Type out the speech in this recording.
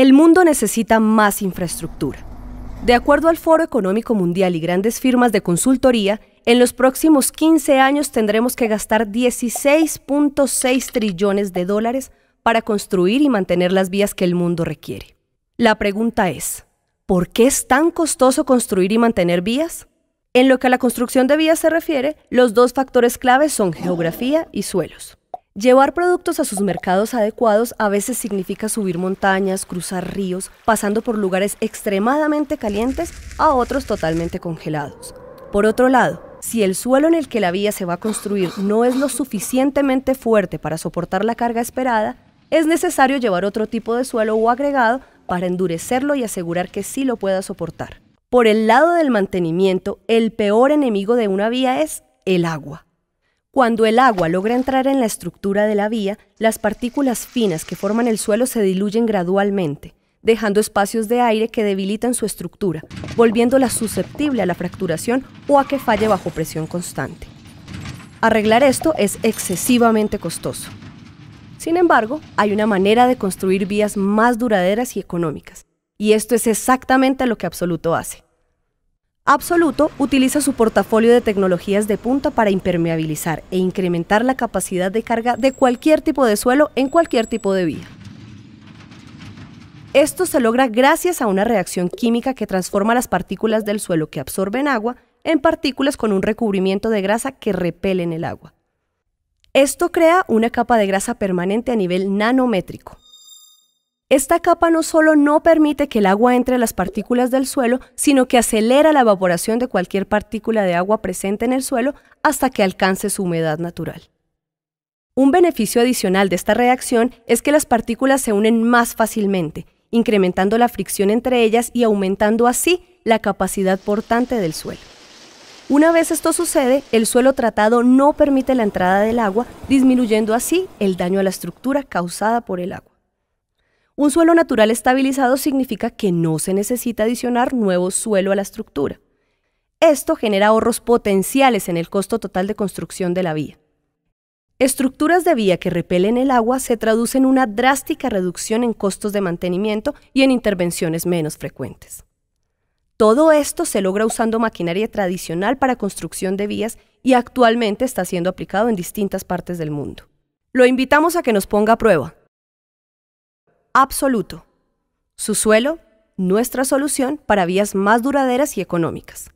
El mundo necesita más infraestructura. De acuerdo al Foro Económico Mundial y grandes firmas de consultoría, en los próximos 15 años tendremos que gastar 16.6 trillones de dólares para construir y mantener las vías que el mundo requiere. La pregunta es, ¿por qué es tan costoso construir y mantener vías? En lo que a la construcción de vías se refiere, los dos factores claves son geografía y suelos. Llevar productos a sus mercados adecuados a veces significa subir montañas, cruzar ríos, pasando por lugares extremadamente calientes a otros totalmente congelados. Por otro lado, si el suelo en el que la vía se va a construir no es lo suficientemente fuerte para soportar la carga esperada, es necesario llevar otro tipo de suelo o agregado para endurecerlo y asegurar que sí lo pueda soportar. Por el lado del mantenimiento, el peor enemigo de una vía es el agua. Cuando el agua logra entrar en la estructura de la vía, las partículas finas que forman el suelo se diluyen gradualmente, dejando espacios de aire que debilitan su estructura, volviéndola susceptible a la fracturación o a que falle bajo presión constante. Arreglar esto es excesivamente costoso. Sin embargo, hay una manera de construir vías más duraderas y económicas, y esto es exactamente lo que Absoluto hace. Absoluto utiliza su portafolio de tecnologías de punta para impermeabilizar e incrementar la capacidad de carga de cualquier tipo de suelo en cualquier tipo de vía. Esto se logra gracias a una reacción química que transforma las partículas del suelo que absorben agua en partículas con un recubrimiento de grasa que repelen el agua. Esto crea una capa de grasa permanente a nivel nanométrico, esta capa no solo no permite que el agua entre a las partículas del suelo, sino que acelera la evaporación de cualquier partícula de agua presente en el suelo hasta que alcance su humedad natural. Un beneficio adicional de esta reacción es que las partículas se unen más fácilmente, incrementando la fricción entre ellas y aumentando así la capacidad portante del suelo. Una vez esto sucede, el suelo tratado no permite la entrada del agua, disminuyendo así el daño a la estructura causada por el agua. Un suelo natural estabilizado significa que no se necesita adicionar nuevo suelo a la estructura. Esto genera ahorros potenciales en el costo total de construcción de la vía. Estructuras de vía que repelen el agua se traducen en una drástica reducción en costos de mantenimiento y en intervenciones menos frecuentes. Todo esto se logra usando maquinaria tradicional para construcción de vías y actualmente está siendo aplicado en distintas partes del mundo. Lo invitamos a que nos ponga a prueba absoluto. Su suelo, nuestra solución para vías más duraderas y económicas.